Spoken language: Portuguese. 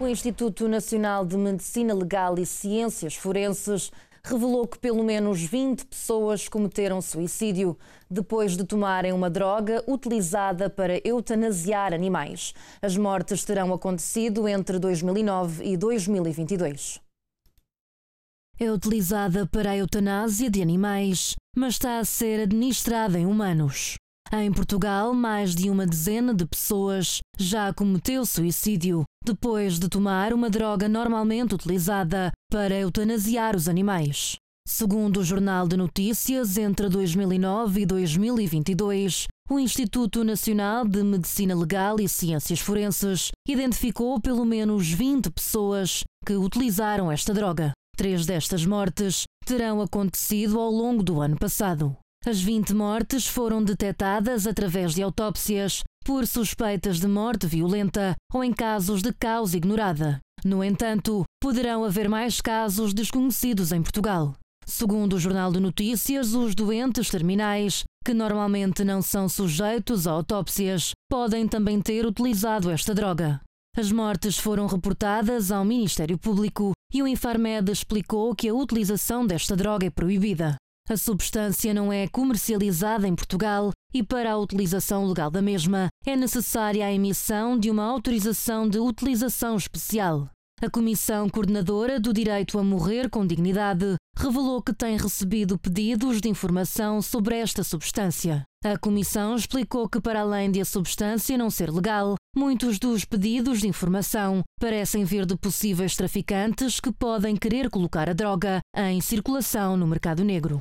O Instituto Nacional de Medicina Legal e Ciências Forenses revelou que pelo menos 20 pessoas cometeram suicídio depois de tomarem uma droga utilizada para eutanasiar animais. As mortes terão acontecido entre 2009 e 2022. É utilizada para a eutanásia de animais, mas está a ser administrada em humanos. Em Portugal, mais de uma dezena de pessoas já cometeu suicídio depois de tomar uma droga normalmente utilizada para eutanasiar os animais. Segundo o Jornal de Notícias, entre 2009 e 2022, o Instituto Nacional de Medicina Legal e Ciências Forenses identificou pelo menos 20 pessoas que utilizaram esta droga. Três destas mortes terão acontecido ao longo do ano passado. As 20 mortes foram detectadas através de autópsias por suspeitas de morte violenta ou em casos de causa ignorada. No entanto, poderão haver mais casos desconhecidos em Portugal. Segundo o Jornal de Notícias, os doentes terminais, que normalmente não são sujeitos a autópsias, podem também ter utilizado esta droga. As mortes foram reportadas ao Ministério Público e o Infarmed explicou que a utilização desta droga é proibida. A substância não é comercializada em Portugal e, para a utilização legal da mesma, é necessária a emissão de uma autorização de utilização especial. A Comissão Coordenadora do Direito a Morrer com Dignidade revelou que tem recebido pedidos de informação sobre esta substância. A Comissão explicou que, para além de a substância não ser legal, muitos dos pedidos de informação parecem vir de possíveis traficantes que podem querer colocar a droga em circulação no mercado negro.